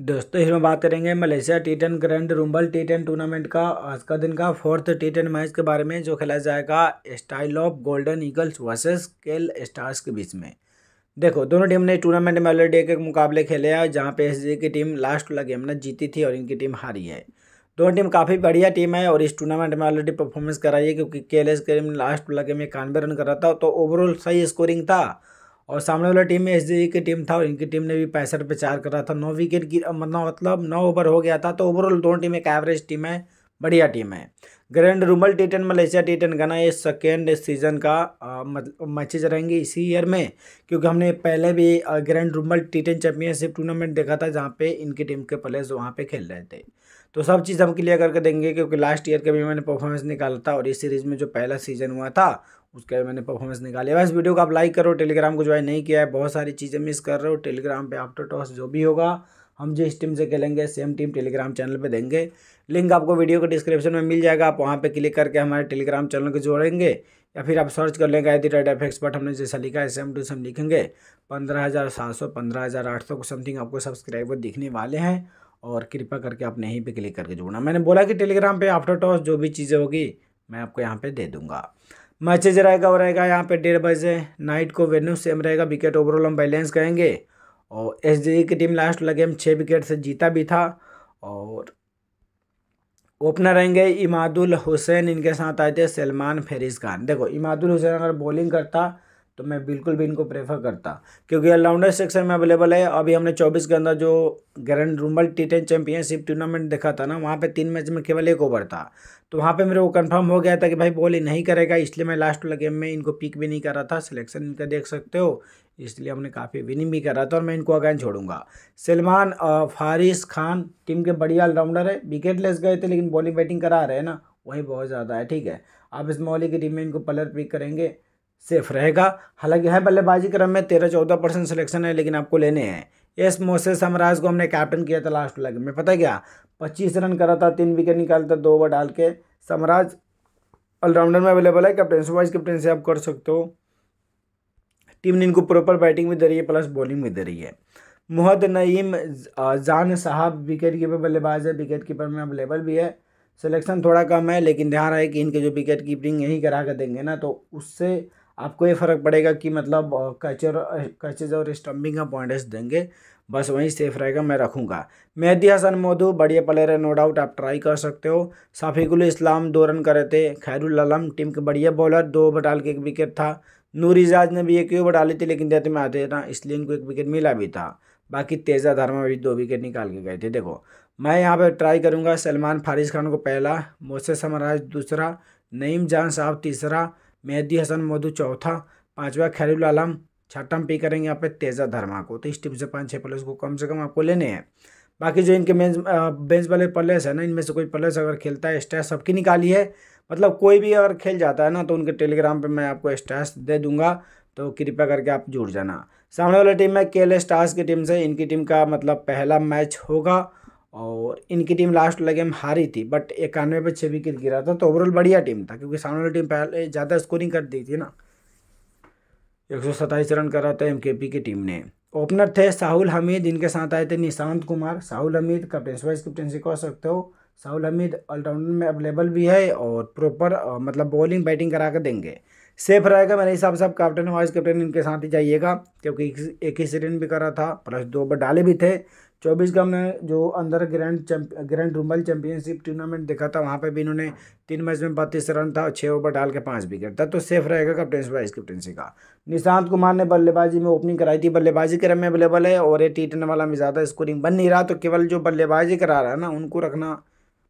दोस्तों इसमें बात करेंगे Malaysia T ten grand rumble T ten tournament का आज का दिन का फोर्थ टी टेन मैच के बारे में जो खेला जाएगा style of golden eagles versus केल स्टार्स के बीच में देखो दोनों टीम ने टूर्नामेंट में ऑलरेडी एक एक मुकाबले खेले हैं जहाँ पे एस की टीम लास्ट वाला गेम ने जीती थी और इनकी टीम हारी है दोनों टीम काफ़ी बढ़िया टीम है और इस टूर्नामेंट में ऑलरेडी परफॉर्मेंस कराई है क्योंकि के एल एस की टीम लास्ट वाला गेम में इक्यानवे रन करा था तो ओवरऑल सही स्कोरिंग था और सामने वाला टीम में एस e की टीम था और इनकी टीम ने भी पैंसठ पे चार करा था नौ विकेट गिर मतलब मतलब नौ ओवर हो गया था तो ओवरऑल दोनों टीम एक एवरेज टीम है बढ़िया टीम है grand rumble T ten Malaysia T ten गाना ये सेकेंड सीजन का मतलब मैचेज रहेंगे इसी ईयर में क्योंकि हमने पहले भी grand rumble T ten championship tournament देखा था जहाँ पे इनकी टीम के प्लेयर्स वहाँ पे खेल रहे थे तो सब चीज़ हम क्लियर करके देंगे क्योंकि लास्ट ईयर का भी मैंने परफॉर्मेंस निकाला था और इस सीरीज़ में जो पहला सीजन हुआ था उसका भी मैंने परफॉर्मेंस निकाली बस वीडियो को आप लाइक करो टेलीग्राम को ज्वाइन नहीं किया है बहुत सारी चीज़ें मिस कर रहे हो टेलीग्राम पर आफ्टर टॉस जो भी होगा हम जिस टीम से खेलेंगे सेम टीम टेलीग्राम चैनल पे देंगे लिंक आपको वीडियो के डिस्क्रिप्शन में मिल जाएगा आप वहाँ पर क्लिक करके हमारे टेलीग्राम चैनल को जोड़ेंगे या फिर आप सर्च कर लेंगे आई रेड एफ एक्सपर्ट हमने जैसा लिखा है सेम टू सेम लिखेंगे पंद्रह हज़ार सात सौ पंद्रह हज़ार आठ सौ समथिंग आपको सब्सक्राइबर दिखने वाले हैं और कृपा करके आपने यहीं पे क्लिक करके जुड़ना मैंने बोला कि टेलीग्राम पे आफ्टर टॉस जो भी चीज़ें होगी मैं आपको यहाँ पे दे दूंगा मैचेज रहेगा वो रहेगा यहाँ पे डेढ़ बजे नाइट को वेन्यू सेम रहेगा विकेट ओवरऑल हम बैलेंस करेंगे और एस की टीम लास्ट लगे हम छः विकेट से जीता भी था और ओपनर रहेंगे इमादुल हुसैन इनके साथ आए थे सलमान फेरिस खान देखो इमादुल हुसैन अगर बॉलिंग करता तो मैं बिल्कुल भी इनको प्रेफर करता क्योंकि ऑलराउंडर सेक्शन में अवेलेबल है अभी हमने चौबीस के अंदर जो grand rumble T ten championship tournament देखा था ना वहाँ पे तीन मैच में केवल एक ओवर था तो वहाँ पे मेरे को कंफर्म हो गया था कि भाई बॉल नहीं करेगा इसलिए मैं लास्ट वाला गेम में इनको पिक भी नहीं कर रहा था सिलेक्शन इनका देख सकते हो इसलिए हमने काफ़ी विनिंग भी करा था और मैं इनको अगैन छोड़ूंगा सलमान फारिस खान टीम के बढ़िया ऑलराउंडर है विकेट लेस गए थे लेकिन बॉलिंग बैटिंग करा रहे हैं ना वही बहुत ज़्यादा है ठीक है आप इस मोहल्ले की टीम में इनको पलर पिक करेंगे सेफ रहेगा हालांकि है बल्लेबाजी क्रम में तेरह चौदह परसेंट सिलेक्शन है लेकिन आपको लेने हैं एस मोसेस समराज को हमने कैप्टन किया था लास्ट लग में पता क्या पच्चीस रन करा था तीन विकेट निकालता दो ओवर डाल के समराज ऑलराउंडर में अवेलेबल है कैप्टन वाइस कैप्टन से आप कर सकते हो टीम ने इनको प्रॉपर बैटिंग भी दे रही है प्लस बॉलिंग भी दे रही है मोहद नईम जान साहब विकेट कीपर बल्लेबाज है विकेट कीपर में अवेलेबल भी है सिलेक्शन थोड़ा कम है लेकिन ध्यान रहे कि इनके जो विकेट कीपिंग यही करा कर देंगे ना तो उससे आपको ये फ़र्क पड़ेगा कि मतलब कैचर कचेज और स्टम्पिंग का पॉइंट्स देंगे बस वहीं सेफ रहेगा मैं रखूँगा मेहदी हसन मोदू बढ़िया प्लेयर है नो डाउट आप ट्राई कर सकते हो साफिकुल इस्लाम दो रन करे थे खैरुल आलम टीम के बढ़िया बॉलर दो ओवर डाल के एक विकेट था नूर इजाज ने भी एक ही ओवर डाली थी लेकिन देते में आते ना इसलिए इनको एक विकेट मिला भी था बाकी तेजा धर्मा भी दो विकेट निकाल के गए थे देखो मैं यहाँ पर ट्राई करूँगा सलमान फारिज खान को पहला मोसे समराज दूसरा नईम जान साहब तीसरा मेहदी हसन मधु चौथा पाँचवा खैरुल आलम छठा हम पे करेंगे यहाँ पे तेजा धर्मा को तो इस टिप से पाँच छः प्लेयर्स को कम से कम आपको लेने हैं बाकी जो इनके मेन्स बेंच वाले प्लेस है ना इनमें से कोई प्लेयर्स अगर खेलता है स्टैस सबकी निकाली है मतलब कोई भी अगर खेल जाता है ना तो उनके टेलीग्राम पर मैं आपको स्टैस दे दूँगा तो कृपया करके आप जुड़ जाना सामने वाली टीम में के स्टार्स की टीम से इनकी टीम का मतलब पहला मैच होगा और इनकी टीम लास्ट वाला गेम हारी थी बट इक्यानवे पर छः विकेट गिरा था तो ओवरऑल बढ़िया टीम था क्योंकि सामने वाली टीम पहले ज़्यादा स्कोरिंग कर दी थी ना एक सौ सत्ताईस रन करा था एम की टीम ने ओपनर थे साहुल हमीद इनके साथ आए थे Nishant Kumar Sahul Hameed captain vice captaincy कह सकते हो साहुल हमीद ऑलराउंडर में अवेलेबल भी है और प्रॉपर मतलब बॉलिंग बैटिंग करा कर देंगे सेफ रहेगा मेरे हिसाब से आप कैप्टन वाइस कैप्टन इनके साथ ही जाइएगा क्योंकि एक ही सीरीन भी करा था प्लस दो ओवर डाले भी थे चौबीस का हमने जो अंदर grand grand rumble championship tournament देखा था वहाँ पे भी इन्होंने तीन मैच में बत्तीस रन था और छः ओवर डाल के पाँच विकेट था तो सेफ रहेगा कैप्टन वाइस कैप्टनसी का निशांत कुमार ने बल्लेबाजी में ओपनिंग कराई थी बल्लेबाजी क्रम में अवेलेबल है और ये टी वाला में ज़्यादा स्कोरिंग बन नहीं रहा तो केवल जो बल्लेबाजी करा रहा है ना उनको रखना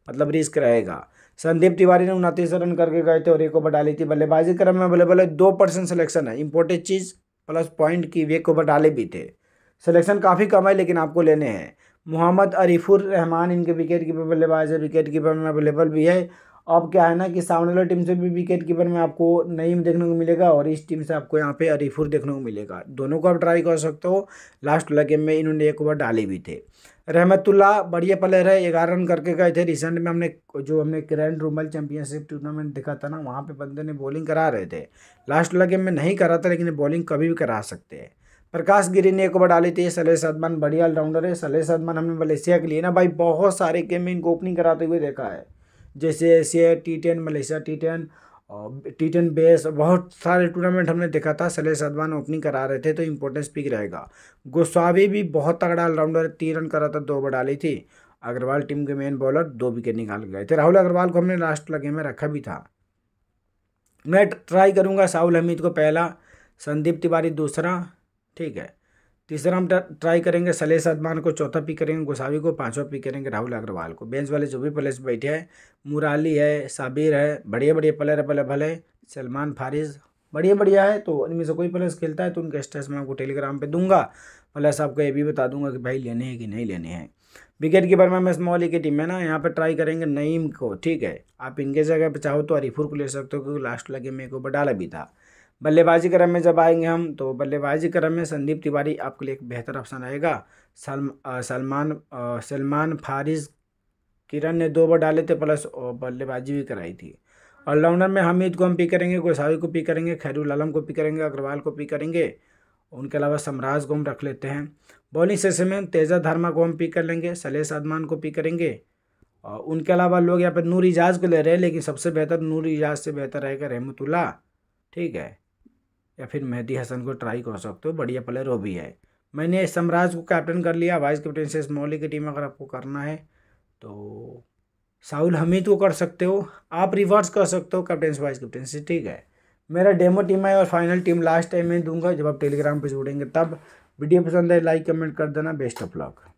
मतलब रिस्क रहेगा संदीप तिवारी ने उनतीस रन करके गए थे और एक ओवर डाली थी बल्लेबाजी क्रम में अवेलेबल है दो परसेंट सिलेक्शन है इंपॉर्टेंट चीज़ प्लस पॉइंट की वे ओवर डाले भी थे सिलेक्शन काफ़ी कम है लेकिन आपको लेने हैं मोहम्मद अरीफुर रहमान इनके विकेट कीपर बल्लेबाज है विकेट कीपर में अवेलेबल भी है अब क्या है ना कि सामने वाली टीम से भी विकेट कीपर में आपको नईम देखने को मिलेगा और इस टीम से आपको यहाँ पे अरीफुर देखने को मिलेगा दोनों को आप ट्राई कर सकते हो लास्ट वाला गेम में इन्होंने एक ओवर डाले भी थे रहमतुल्ला बढ़िया प्लेयर है ग्यारह रन करके गए थे रिसेंट में हमने जो हमने ग्रैंड रूमल चैंपियनशिप टूर्नामेंट देखा था ना वहाँ पर बंदे ने बॉलिंग करा रहे थे लास्ट वाला गेम में नहीं करा था लेकिन बॉलिंग कभी भी करा सकते हैं प्रकाश गिरी ने एक ओवर डाली थी सलेह सदमान बढ़िया ऑलराउंडर है सलेह सदमान हमने मलेशिया के लिए ना भाई बहुत सारे गेम में इनको ओपनिंग कराते हुए देखा है जैसे Asia T ten Malaysia T ten T ten base बहुत सारे टूर्नामेंट हमने देखा था सलेश अदवान ओपनिंग करा रहे थे तो इम्पोर्टेंस पिक रहेगा गोस्वामी भी बहुत तगड़ा ऑलराउंडर तीन रन करा था दो ओवर डाली थी अग्रवाल टीम के मेन बॉलर दो विकेट निकाल गए थे राहुल अग्रवाल को हमने लास्ट लगे में रखा भी था मैं ट्राई करूँगा साहुल हमीद को पहला संदीप तिवारी दूसरा ठीक है तीसरा हम ट्राई करेंगे सलेश अदमान को चौथा पिक करेंगे गोसावी को पांचवा पिक करेंगे राहुल अग्रवाल को बेंच वाले जो भी प्लेस बैठे हैं मुराली है साबिर है बढ़िया बढ़िया प्लेयर है पहले भले सलमान फारिज बढ़िया बढ़िया है तो इनमें से कोई प्लेयर्स खेलता है तो उनका स्टेस मैं आपको टेलीग्राम पर दूंगा प्लस आपको ये भी बता दूंगा कि भाई लेने हैं कि नहीं लेने हैं विकेट कीपर में मैं मोहली की टीम है ना यहाँ पर ट्राई करेंगे नईम को ठीक है आप इनके जगह पर चाहो तो अरीफुर को ले सकते हो क्योंकि लास्ट लगे मेरे को डाला भी था बल्लेबाजी क्रम में जब आएंगे हम तो बल्लेबाजी क्रम में संदीप तिवारी आपके लिए एक बेहतर ऑप्शन रहेगा सलम सलमान सलमान फारिज किरण ने दो बार डाले थे प्लस बल्लेबाजी भी कराई थी ऑलराउंडर में हमीद को हम पिक करेंगे गोसावी को पिक करेंगे खैरुल आलम को पिक करेंगे अग्रवाल को पिक करेंगे उनके अलावा समराज को हम रख लेते हैं बॉलिंग सेशन में तेजा धर्मा को हम पिक कर लेंगे सलेस अदमान को पिक करेंगे और उनके अलावा लोग यहाँ पर नूर इजाज़ को ले रहे हैं लेकिन सबसे बेहतर नूर इजाज़ से बेहतर रहेगा रहमतुल्ला ठीक है या फिर मेहदी हसन को ट्राई कर सकते हो बढ़िया प्लेयर वो भी है मैंने सम्राज को कैप्टन कर लिया वाइस कैप्टन से मोहली की टीम अगर आपको करना है तो साहुल हमीद को कर सकते हो आप रिवर्स कर सकते हो कैप्टन वाइस कैप्टन से ठीक है मेरा डेमो टीम है और फाइनल टीम लास्ट टाइम में दूंगा जब आप टेलीग्राम पर जुड़ेंगे तब वीडियो पसंद है लाइक कमेंट कर देना बेस्ट ऑफ लक